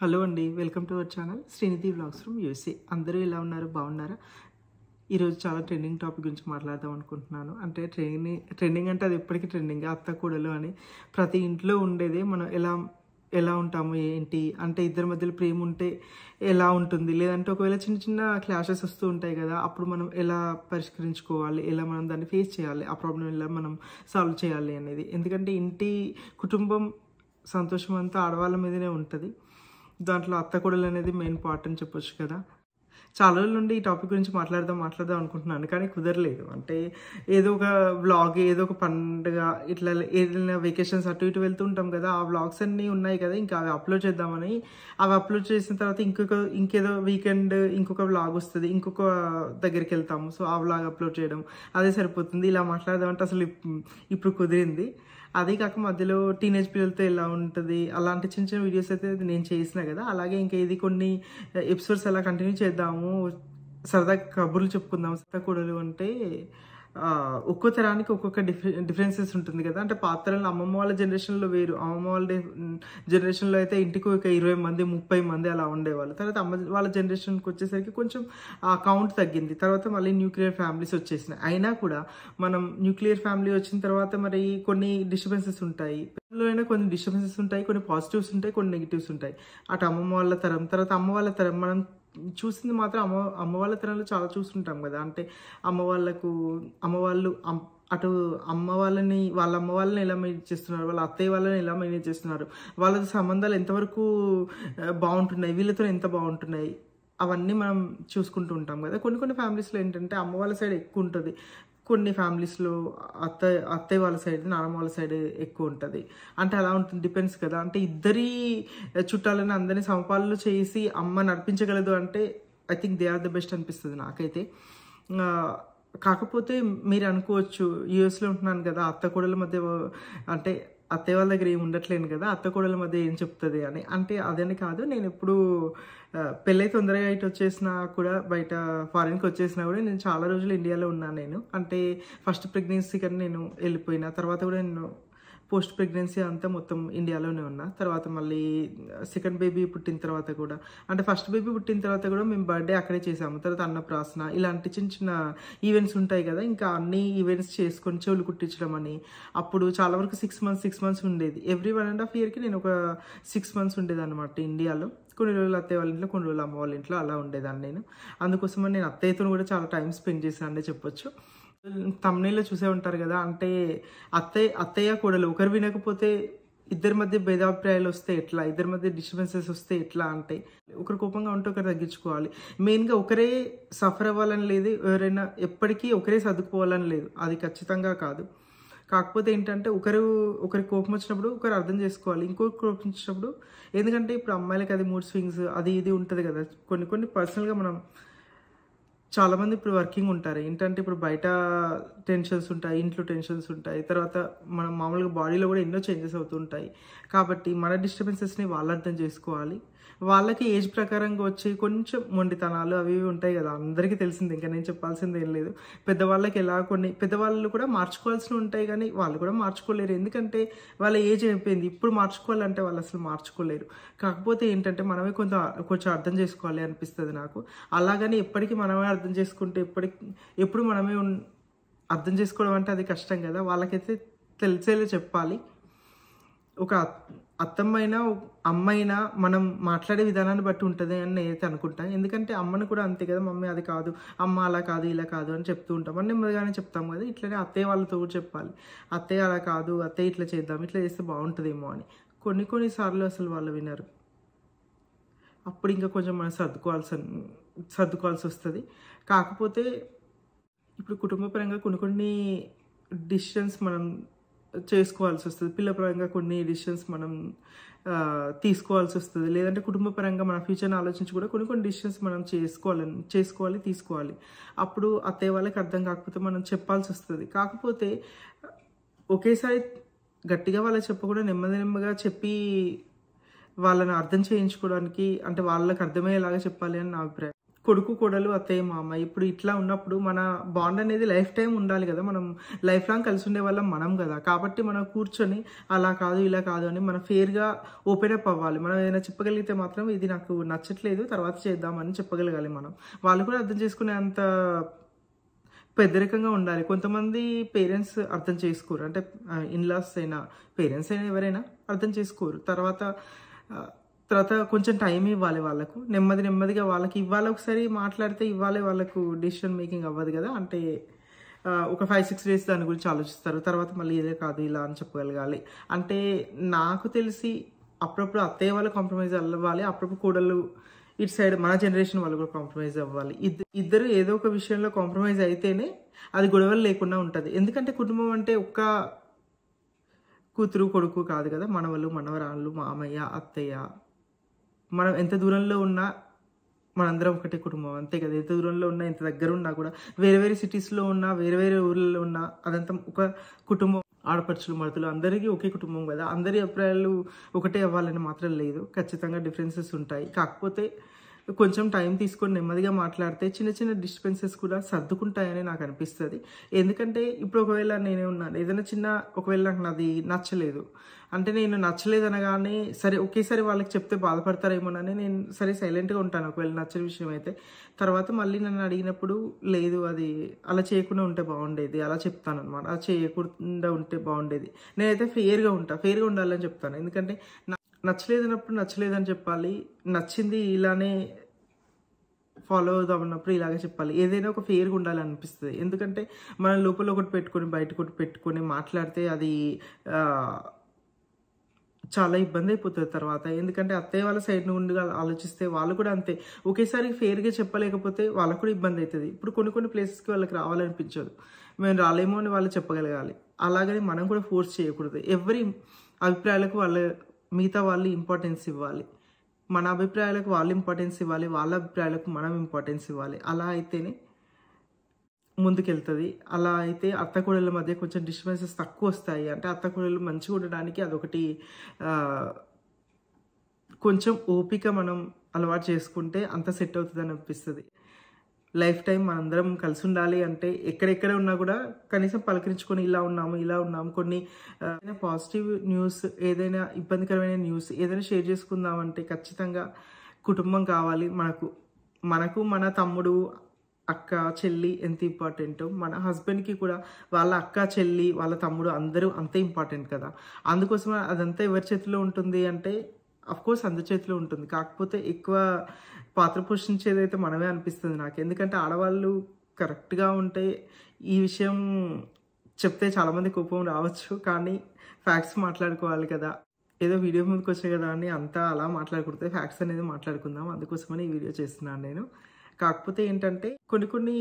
hello అండి welcome to our channel Srinidhi blogs from UC అందరూ ఎలా ఉన్నారు బాగున్నారా ఈరోజు చాలా ట్రెండింగ్ టాపిక్ గురించి మాట్లాడదాం అనుకుంటున్నాను అంటే ట్రెండింగ్ ట్రెండింగ్ అంటే అది ఎప్పటికీ ట్రెండింగ్ అత్త కూడలు అని ప్రతి ఇంట్లో ఉండేదే మనం ఎలా ఎలా ఉంటాము ఏంటి అంటే ఇద్దరి మధ్యలో ప్రేమ ఉంటే ఎలా ఉంటుంది లేదంటే ఒకవేళ చిన్న చిన్న క్లాషెస్ వస్తూ ఉంటాయి కదా అప్పుడు మనం ఎలా పరిష్కరించుకోవాలి ఎలా మనం దాన్ని ఫేస్ చేయాలి ఆ ప్రాబ్లం ఎలా మనం సాల్వ్ చేయాలి అనేది ఎందుకంటే ఇంటి కుటుంబం సంతోషం అంతా ఆడవాళ్ళ మీదనే ఉంటుంది దాంట్లో అత్తకొడలు అనేది మెయిన్ పార్ట్ అని చెప్పొచ్చు కదా చాలా రోజుల నుండి ఈ టాపిక్ గురించి మాట్లాడదాం మాట్లాడదాం అనుకుంటున్నాను కానీ కుదరలేదు అంటే ఏదో ఒక వ్లాగ్ ఏదో ఒక పండుగ ఇట్లా ఏదైనా వెకేషన్స్ అటు ఇటు వెళ్తూ ఉంటాం కదా ఆ వ్లాగ్స్ అన్నీ ఉన్నాయి కదా ఇంకా అవి అప్లోడ్ చేద్దామని అవి అప్లోడ్ చేసిన తర్వాత ఇంకొక ఇంకేదో వీకెండ్ ఇంకొక వ్లాగ్ వస్తుంది ఇంకొక దగ్గరికి వెళ్తాము సో ఆ వ్లాగ్ అప్లోడ్ చేయడం అదే సరిపోతుంది ఇలా మాట్లాడదామంటే అసలు ఇప్పుడు కుదిరింది అదే కాక మధ్యలో టీనేజ్ పిల్లలతో ఎలా ఉంటుంది అలాంటి చిన్న చిన్న వీడియోస్ అయితే నేను చేసిన కదా అలాగే ఇంకా ఇది కొన్ని ఎపిసోడ్స్ అలా కంటిన్యూ చేద్దాము సరదా కబుర్లు చెప్పుకుందాం సరదా కూడలు అంటే ఒక్కో తరానికి ఒక్కొక్క డిఫరె డిఫరెన్సెస్ ఉంటుంది కదా అంటే పాత్రలను అమ్మమ్మ వాళ్ళ జనరేషన్లో వేరు అమ్మమ్మ వాళ్ళ జనరేషన్లో అయితే ఇంటికి ఒక ఇరవై మంది ముప్పై మంది అలా ఉండేవాళ్ళు తర్వాత అమ్మ వాళ్ళ జనరేషన్కి వచ్చేసరికి కొంచెం ఆ కౌంట్ తగ్గింది తర్వాత మళ్ళీ న్యూక్లియర్ ఫ్యామిలీస్ వచ్చేసినాయి అయినా కూడా మనం న్యూక్లియర్ ఫ్యామిలీ వచ్చిన తర్వాత మరి కొన్ని డిస్టర్బెన్సెస్ ఉంటాయి లో అయినా కొన్ని డిస్టర్బెన్సెస్ ఉంటాయి కొన్ని పాజిటివ్స్ ఉంటాయి కొన్ని నెగిటివ్స్ ఉంటాయి అటు అమ్మమ్మ వాళ్ళ తరం తర్వాత అమ్మ వాళ్ళ తరం మనం చూసింది మాత్రం అమ్మ అమ్మ వాళ్ళ తరంలో చాలా చూస్తుంటాం కదా అంటే అమ్మ వాళ్ళకు అమ్మ వాళ్ళు అటు అమ్మ వాళ్ళని వాళ్ళ అమ్మ వాళ్ళని ఎలా మేనేజ్ చేస్తున్నారు వాళ్ళ అత్తయ్య వాళ్ళని ఎలా మేనేజ్ చేస్తున్నారు వాళ్ళ సంబంధాలు ఎంతవరకు బాగుంటున్నాయి వీళ్ళతో ఎంత బాగుంటున్నాయి అవన్నీ మనం చూసుకుంటూ ఉంటాం కదా కొన్ని కొన్ని ఫ్యామిలీస్లో ఏంటంటే అమ్మ వాళ్ళ సైడ్ ఎక్కువ ఉంటుంది కొన్ని ఫ్యామిలీస్లో అత్త అత్తయ్య వాళ్ళ సైడ్ నానమ్మ వాళ్ళ సైడ్ ఎక్కువ ఉంటుంది అంటే అలా ఉంటుంది డిపెండ్స్ కదా అంటే ఇద్దరి చుట్టాలని అందరినీ సమపాలన చేసి అమ్మ నడిపించగలదు అంటే I think they are the best అనిపిస్తుంది నాకైతే కాకపోతే మీరు అనుకోవచ్చు యుఎస్లో ఉంటున్నాను కదా అత్త కోడల మధ్య అంటే అత్తయ్య వాళ్ళ దగ్గర ఏమి ఉండట్లేను కదా అత్త కోడల మధ్య ఏం చెప్తుంది అని అంటే అదని కాదు నేను ఎప్పుడు పెళ్ళై తొందరగా ఇటు వచ్చేసినా కూడా బయట ఫారిన్కి వచ్చేసినా కూడా నేను చాలా రోజులు ఇండియాలో ఉన్నాను నేను అంటే ఫస్ట్ ప్రెగ్నెన్సీ కానీ నేను వెళ్ళిపోయిన తర్వాత కూడా నేను పోస్ట్ ప్రెగ్నెన్సీ అంతా మొత్తం ఇండియాలోనే ఉన్నా తర్వాత మళ్ళీ సెకండ్ బేబీ పుట్టిన తర్వాత కూడా అంటే ఫస్ట్ బేబీ పుట్టిన తర్వాత కూడా మేము బర్త్డే అక్కడే చేసాము తర్వాత అన్నప్రాసన ఇలాంటి చిన్న చిన్న ఈవెంట్స్ ఉంటాయి కదా ఇంకా అన్ని ఈవెంట్స్ చేసుకొని చెవులు కుట్టించడం అని అప్పుడు చాలా వరకు సిక్స్ మంత్స్ సిక్స్ మంత్స్ ఉండేది ఎవ్రీ వన్ అండ్ హాఫ్ ఇయర్కి నేను ఒక సిక్స్ మంత్స్ అనమాట ఇండియాలో కొన్ని రోజులు అత్తయ్య వాళ్ళ ఇంట్లో కొన్ని రోజులు అమ్మ వాళ్ళ ఇంట్లో అలా ఉండేదాన్ని నేను అందుకోసమని నేను అత్తయ్యతో కూడా చాలా టైం స్పెండ్ చేశానని చెప్పొచ్చు తమ్నేలో చూసే ఉంటారు కదా అంటే అత్తయ్య అత్తయ్య కూడలు ఒకరు వినకపోతే ఇద్దరి మధ్య భేదాభిప్రాయాలు వస్తే ఎట్లా ఇద్దరి మధ్య డిస్టర్బెన్సెస్ వస్తే ఎట్లా అంటే ఒకరు కోపంగా ఉంటే ఒకరు తగ్గించుకోవాలి మెయిన్గా ఒకరే సఫర్ అవ్వాలని లేదు ఎవరైనా ఎప్పటికీ ఒకరే సర్దుకోవాలని లేదు అది ఖచ్చితంగా కాదు కాకపోతే ఏంటంటే ఒకరు ఒకరి కోపం వచ్చినప్పుడు ఒకరు అర్థం చేసుకోవాలి ఇంకొకరు కోపం వచ్చినప్పుడు ఎందుకంటే ఇప్పుడు అమ్మాయిలకి అది మూడ్ స్వింగ్స్ అది ఇది ఉంటుంది కదా కొన్ని కొన్ని పర్సనల్గా మనం చాలామంది ఇప్పుడు వర్కింగ్ ఉంటారు ఏంటంటే ఇప్పుడు బయట టెన్షన్స్ ఉంటాయి ఇంట్లో టెన్షన్స్ ఉంటాయి తర్వాత మనం మామూలుగా బాడీలో కూడా ఎన్నో చేంజెస్ అవుతుంటాయి కాబట్టి మన డిస్టర్బెన్సెస్ని వాళ్ళు అర్థం చేసుకోవాలి వాళ్ళకి ఏజ్ ప్రకారంగా వచ్చి కొంచెం మొండితనాలు అవి ఉంటాయి కదా అందరికీ తెలిసింది ఇంకా నేను చెప్పాల్సింది ఏం లేదు పెద్దవాళ్ళకి ఎలా కొన్ని పెద్దవాళ్ళు కూడా మార్చుకోవాల్సి ఉంటాయి కానీ వాళ్ళు కూడా మార్చుకోలేరు ఎందుకంటే వాళ్ళ ఏజ్ అయిపోయింది ఇప్పుడు మార్చుకోవాలంటే వాళ్ళు అసలు మార్చుకోలేరు కాకపోతే ఏంటంటే మనమే కొంత కొంచెం అర్థం చేసుకోవాలి అనిపిస్తుంది నాకు అలాగని ఎప్పటికీ మనమే అర్థం చేసుకుంటే ఎప్పటికి ఎప్పుడు మనమే అర్థం చేసుకోవడం అంటే అది కష్టం కదా వాళ్ళకైతే తెలిసేలా చెప్పాలి ఒక అత్తమ్మైనా అమ్మైనా మనం మాట్లాడే విధానాన్ని బట్టి ఉంటుంది అని నేనైతే అనుకుంటాను ఎందుకంటే అమ్మని కూడా అంతే కదా మమ్మీ అది కాదు అమ్మ అలా కాదు ఇలా కాదు అని చెప్తూ ఉంటాం అని నెమ్మదిగానే చెప్తాం కదా ఇట్లనే అత్తయ్య వాళ్ళతో కూడా చెప్పాలి అత్తయ్య అలా కాదు అత్తయ్య ఇట్లా చేద్దాం ఇట్లా చేస్తే బాగుంటుందేమో అని కొన్ని కొన్నిసార్లు అసలు వాళ్ళు వినరు అప్పుడు ఇంకా కొంచెం మనం సర్దుకోవాల్సి సర్దుకోవాల్సి వస్తుంది కాకపోతే ఇప్పుడు కుటుంబపరంగా కొన్ని కొన్ని డిసిషన్స్ మనం చేసుకోవాల్సి వస్తుంది పిల్లపరంగా కొన్ని డిసిషన్స్ మనం తీసుకోవాల్సి వస్తుంది లేదంటే కుటుంబపరంగా మన ఫ్యూచర్ని ఆలోచించి కూడా కొన్ని కొన్ని డిసిషన్స్ మనం చేసుకోవాలి చేసుకోవాలి తీసుకోవాలి అప్పుడు అత్తయ్య వాళ్ళకి అర్థం కాకపోతే మనం చెప్పాల్సి వస్తుంది కాకపోతే ఒకేసారి గట్టిగా వాళ్ళకి చెప్పకుండా నెమ్మది నెమ్మదిగా చెప్పి వాళ్ళని అర్థం చేయించుకోవడానికి అంటే వాళ్ళకి అర్థమయ్యేలాగా చెప్పాలి అని నా అభిప్రాయం కొడుకు కొడలు అత్తయ్య మామ ఇప్పుడు ఇట్లా ఉన్నప్పుడు మన బాండ్ అనేది లైఫ్ టైం ఉండాలి కదా మనం లైఫ్ లాంగ్ కలిసి ఉండే వాళ్ళం మనం కదా కాబట్టి మనం కూర్చొని అలా కాదు ఇలా కాదు అని మనం ఫేర్గా ఓపెన్ అప్ అవ్వాలి మనం ఏదైనా చెప్పగలిగితే మాత్రం ఇది నాకు నచ్చట్లేదు తర్వాత చేద్దామని చెప్పగలగాలి మనం వాళ్ళు కూడా అర్థం చేసుకునే అంత పెద్దరికంగా ఉండాలి కొంతమంది పేరెంట్స్ అర్థం చేసుకోరు అంటే ఇన్లాస్ అయినా పేరెంట్స్ అయినా ఎవరైనా అర్థం చేసుకోరు తర్వాత తర్వాత కొంచెం టైం ఇవ్వాలి వాళ్ళకు నెమ్మది నెమ్మదిగా వాళ్ళకి ఇవ్వాలి ఒకసారి మాట్లాడితే ఇవ్వాలి వాళ్ళకు డిసిషన్ మేకింగ్ అవ్వదు కదా అంటే ఒక ఫైవ్ సిక్స్ డేస్ దాని గురించి ఆలోచిస్తారు తర్వాత మళ్ళీ ఇదే కాదు ఇలా అని చెప్పగలగాలి అంటే నాకు తెలిసి అప్పుడప్పుడు అత్తయ్య వాళ్ళు కాంప్రమైజ్ అవ్వాలి అప్పుడప్పుడు కూడళ్ళు ఇటు సైడ్ మన జనరేషన్ వాళ్ళు కూడా కాంప్రమైజ్ అవ్వాలి ఇద్దరు ఏదో ఒక విషయంలో కాంప్రమైజ్ అయితేనే అది గొడవలు లేకుండా ఉంటుంది ఎందుకంటే కుటుంబం అంటే ఒక్క కూతురు కొడుకు కాదు కదా మనవలు మనవరాళ్ళు మామయ్య అత్తయ్య మనం ఎంత దూరంలో ఉన్నా మనందరం ఒకటే కుటుంబం అంతే కదా ఎంత దూరంలో ఉన్నా ఎంత దగ్గర ఉన్నా కూడా వేరే వేరే సిటీస్లో ఉన్నా వేరే వేరే ఊర్లలో ఉన్నా అదంతా ఒక కుటుంబం ఆడపడుచులు మడతలు అందరికీ ఒకే కుటుంబం కదా అందరి అభిప్రాయాలు ఒకటే అవ్వాలని మాత్రం లేదు ఖచ్చితంగా డిఫరెన్సెస్ ఉంటాయి కాకపోతే కొంచెం టైం తీసుకొని నెమ్మదిగా మాట్లాడితే చిన్న చిన్న డిస్టర్బెన్సెస్ కూడా సర్దుకుంటాయని నాకు అనిపిస్తుంది ఎందుకంటే ఇప్పుడు ఒకవేళ నేనే ఉన్నాను ఏదైనా చిన్న ఒకవేళ నాకు నాది నచ్చలేదు అంటే నేను నచ్చలేదు అనగానే సరే ఒకేసారి వాళ్ళకి చెప్తే బాధపడతారేమోనని నేను సరే సైలెంట్గా ఉంటాను ఒకవేళ నచ్చని విషయం అయితే తర్వాత మళ్ళీ నన్ను అడిగినప్పుడు లేదు అది అలా చేయకుండా ఉంటే బాగుండేది అలా చెప్తాను అనమాట అలా చేయకుండా ఉంటే బాగుండేది నేనైతే ఫేర్గా ఉంటాను ఫెయిర్గా ఉండాలని చెప్తాను ఎందుకంటే నచ్చలేదన్నప్పుడు నచ్చలేదని చెప్పాలి నచ్చింది ఇలానే ఫాలో అవుదాం అన్నప్పుడు ఇలాగే చెప్పాలి ఏదైనా ఒక ఫేర్గా ఉండాలి అనిపిస్తుంది ఎందుకంటే మనం లోపల ఒకటి పెట్టుకొని బయట ఒకటి పెట్టుకొని మాట్లాడితే అది చాలా ఇబ్బంది అయిపోతుంది తర్వాత ఎందుకంటే అత్తయ్య వాళ్ళ సైడ్ నుండి ఆలోచిస్తే వాళ్ళు కూడా అంతే ఒకేసారి ఫేర్గా చెప్పలేకపోతే వాళ్ళకు కూడా ఇబ్బంది అవుతుంది ఇప్పుడు కొన్ని కొన్ని ప్లేసెస్కి వాళ్ళకి రావాలనిపించదు మేము రాలేమో అని వాళ్ళు చెప్పగలగాలి అలాగని మనం కూడా ఫోర్స్ చేయకూడదు ఎవరి అభిప్రాయాలకు వాళ్ళ మిగతా వాళ్ళు ఇంపార్టెన్స్ ఇవ్వాలి మన అభిప్రాయాలకు వాళ్ళు ఇంపార్టెన్స్ ఇవ్వాలి వాళ్ళ అభిప్రాయాలకు మనం ఇంపార్టెన్స్ ఇవ్వాలి అలా అయితేనే ముందుకెళ్తుంది అలా అయితే అత్తకూడల మధ్య కొంచెం డిస్టర్బెన్సెస్ తక్కువ వస్తాయి అంటే అత్తకూడలు మంచిగా ఉండడానికి అదొకటి కొంచెం ఓపిక మనం అలవాటు చేసుకుంటే అంత సెట్ అవుతుంది అనిపిస్తుంది లైఫ్ టైం మనందరం కలిసి ఉండాలి అంటే ఎక్కడెక్కడ ఉన్నా కూడా కనీసం పలకరించుకొని ఇలా ఉన్నాము ఇలా ఉన్నాము కొన్ని పాజిటివ్ న్యూస్ ఏదైనా ఇబ్బందికరమైన న్యూస్ ఏదైనా షేర్ చేసుకుందామంటే ఖచ్చితంగా కుటుంబం కావాలి మనకు మనకు మన తమ్ముడు అక్క చెల్లి ఎంత ఇంపార్టెంట్ మన హస్బెండ్కి కూడా వాళ్ళ అక్క చెల్లి వాళ్ళ తమ్ముడు అందరూ అంతే ఇంపార్టెంట్ కదా అందుకోసం అదంతా ఎవరి చేతిలో ఉంటుంది అంటే కోర్స్ అందరి చేతిలో ఉంటుంది కాకపోతే ఎక్కువ పాత్ర పోషించేది అయితే మనమే అనిపిస్తుంది నాకు ఎందుకంటే ఆడవాళ్ళు కరెక్ట్గా ఉంటే ఈ విషయం చెప్తే చాలామంది కోపం రావచ్చు కానీ ఫ్యాక్ట్స్ మాట్లాడుకోవాలి కదా ఏదో వీడియో ముందుకు వచ్చాయి కదా అని అంతా అలా మాట్లాడుకుంటే ఫ్యాక్ట్స్ అనేది మాట్లాడుకుందాం అందుకోసమని ఈ వీడియో చేస్తున్నాను నేను కాకపోతే ఏంటంటే కొన్ని కొన్ని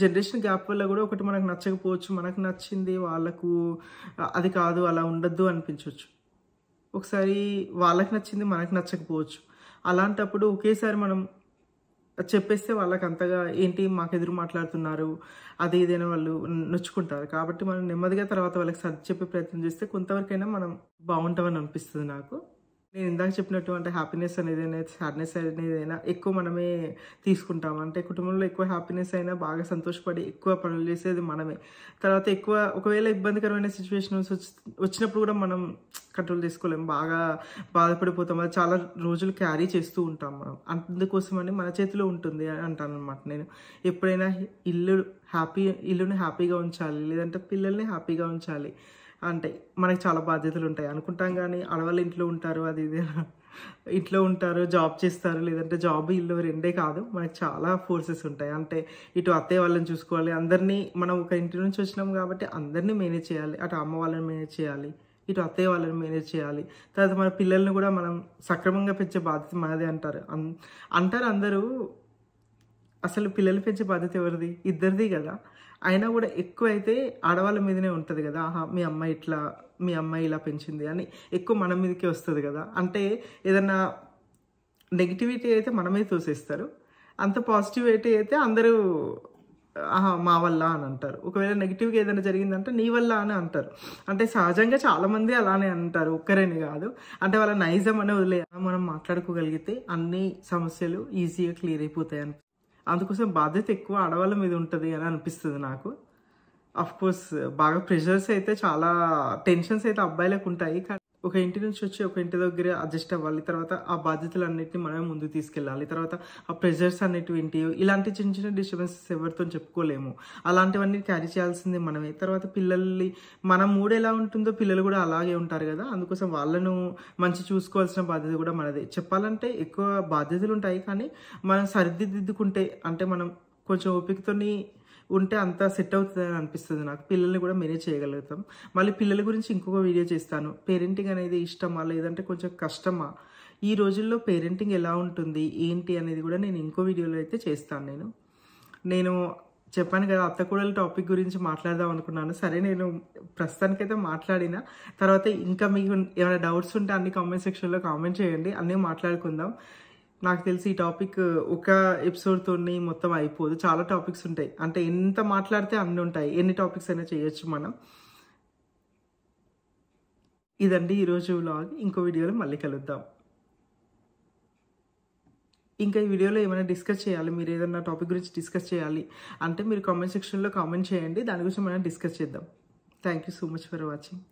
జనరేషన్ గ్యాప్ వల్ల కూడా ఒకటి మనకు నచ్చకపోవచ్చు మనకు నచ్చింది వాళ్ళకు అది కాదు అలా ఉండద్దు అనిపించవచ్చు ఒకసారి వాళ్ళకి నచ్చింది మనకు నచ్చకపోవచ్చు అలాంటప్పుడు ఒకేసారి మనం చెప్పేస్తే వాళ్ళకి అంతగా ఏంటి మాకు ఎదురు మాట్లాడుతున్నారు అది ఏదైనా వాళ్ళు నొచ్చుకుంటారు కాబట్టి మనం నెమ్మదిగా తర్వాత వాళ్ళకి సర్ది చెప్పే ప్రయత్నం చేస్తే కొంతవరకైనా మనం బాగుంటామని అనిపిస్తుంది నాకు నేను ఇందాక చెప్పినట్టు అంటే హ్యాపీనెస్ అనేది అయినా సాడ్నెస్ అనేది అయినా ఎక్కువ మనమే తీసుకుంటాం అంటే కుటుంబంలో ఎక్కువ హ్యాపీనెస్ అయినా బాగా సంతోషపడి ఎక్కువ పనులు చేసేది మనమే తర్వాత ఎక్కువ ఒకవేళ ఇబ్బందికరమైన సిచ్యువేషన్ వచ్చినప్పుడు కూడా మనం కంట్రోల్ తీసుకోలేము బాగా బాధపడిపోతాం అది చాలా రోజులు క్యారీ చేస్తూ ఉంటాం మనం అందుకోసమని మన చేతిలో ఉంటుంది అంటాను అనమాట నేను ఎప్పుడైనా ఇల్లు హ్యాపీ ఇల్లుని హ్యాపీగా ఉంచాలి లేదంటే పిల్లల్ని హ్యాపీగా ఉంచాలి అంటే మనకి చాలా బాధ్యతలు ఉంటాయి అనుకుంటాం కానీ ఆడవాళ్ళు ఇంట్లో ఉంటారు అది ఇది ఇంట్లో ఉంటారు జాబ్ చేస్తారు లేదంటే జాబ్ ఇల్లు రెండే కాదు మనకి చాలా ఫోర్సెస్ ఉంటాయి అంటే ఇటు అత్తయ్య వాళ్ళని చూసుకోవాలి అందరినీ మనం ఒక ఇంటి నుంచి వచ్చినాం కాబట్టి అందరినీ మేనేజ్ చేయాలి అటు అమ్మ వాళ్ళని మేనేజ్ చేయాలి ఇటు అత్తయ్య వాళ్ళని మేనేజ్ చేయాలి తర్వాత మన పిల్లల్ని కూడా మనం సక్రమంగా పెంచే బాధ్యత మనదే అంటారు అంటారు అందరూ అసలు పిల్లలు పెంచే బాధ్యత ఎవరిది ఇద్దరిది కదా అయినా కూడా ఎక్కువ అయితే ఆడవాళ్ళ మీదనే ఉంటుంది కదా ఆహా మీ అమ్మాయి ఇట్లా మీ అమ్మాయి ఇలా పెంచింది అని ఎక్కువ మన మీదకే వస్తుంది కదా అంటే ఏదన్నా నెగిటివిటీ అయితే మనమే తోసేస్తారు అంత పాజిటివిటీ అయితే అందరూ ఆహా మా వల్ల అని అంటారు ఒకవేళ నెగిటివ్గా ఏదైనా జరిగిందంటే నీ వల్ల అని అంటారు అంటే సహజంగా చాలామంది అలానే అంటారు ఒక్కరేని కాదు అంటే వాళ్ళ నైజం అనే వదిలే మనం మాట్లాడుకోగలిగితే అన్ని సమస్యలు ఈజీగా క్లియర్ అయిపోతాయి అందుకోసం బాధ్యత ఎక్కువ ఆడవాళ్ళ మీద ఉంటుంది అని అనిపిస్తుంది నాకు కోర్స్ బాగా ప్రెషర్స్ అయితే చాలా టెన్షన్స్ అయితే అబ్బాయిలకు ఉంటాయి కానీ ఒక ఇంటి నుంచి వచ్చి ఒక ఇంటి దగ్గర అడ్జస్ట్ అవ్వాలి తర్వాత ఆ బాధ్యతలు అన్నింటినీ మనమే ముందు తీసుకెళ్ళాలి తర్వాత ఆ ప్రెజర్స్ అనేటివి ఏంటి ఇలాంటి చిన్న చిన్న డిస్టర్బెన్సెస్ ఎవరితో చెప్పుకోలేము అలాంటివన్నీ క్యారీ చేయాల్సింది మనమే తర్వాత పిల్లల్ని మన మూడు ఎలా ఉంటుందో పిల్లలు కూడా అలాగే ఉంటారు కదా అందుకోసం వాళ్ళను మంచి చూసుకోవాల్సిన బాధ్యత కూడా మనదే చెప్పాలంటే ఎక్కువ బాధ్యతలు ఉంటాయి కానీ మనం సరిదిద్దుకుంటే అంటే మనం కొంచెం ఓపికతోని ఉంటే అంత సెట్ అవుతుందని అనిపిస్తుంది నాకు పిల్లల్ని కూడా మేనేజ్ చేయగలుగుతాం మళ్ళీ పిల్లల గురించి ఇంకొక వీడియో చేస్తాను పేరెంటింగ్ అనేది ఇష్టమా లేదంటే కొంచెం కష్టమా ఈ రోజుల్లో పేరెంటింగ్ ఎలా ఉంటుంది ఏంటి అనేది కూడా నేను ఇంకో వీడియోలో అయితే చేస్తాను నేను నేను చెప్పాను కదా అత్త టాపిక్ గురించి మాట్లాడదాం అనుకున్నాను సరే నేను ప్రస్తుతానికైతే మాట్లాడిన తర్వాత ఇంకా మీకు ఏమైనా డౌట్స్ ఉంటే అన్ని కామెంట్ సెక్షన్లో కామెంట్ చేయండి అన్నీ మాట్లాడుకుందాం నాకు తెలిసి ఈ టాపిక్ ఒక ఎపిసోడ్తో మొత్తం అయిపోదు చాలా టాపిక్స్ ఉంటాయి అంటే ఎంత మాట్లాడితే అన్నీ ఉంటాయి ఎన్ని టాపిక్స్ అయినా చేయొచ్చు మనం ఇదండి ఈరోజు వ్లాగ్ ఇంకో వీడియోలో మళ్ళీ కలుద్దాం ఇంకా ఈ వీడియోలో ఏమైనా డిస్కస్ చేయాలి మీరు ఏదైనా టాపిక్ గురించి డిస్కస్ చేయాలి అంటే మీరు కామెంట్ సెక్షన్లో కామెంట్ చేయండి దాని గురించి మనం డిస్కస్ చేద్దాం thank you so much for watching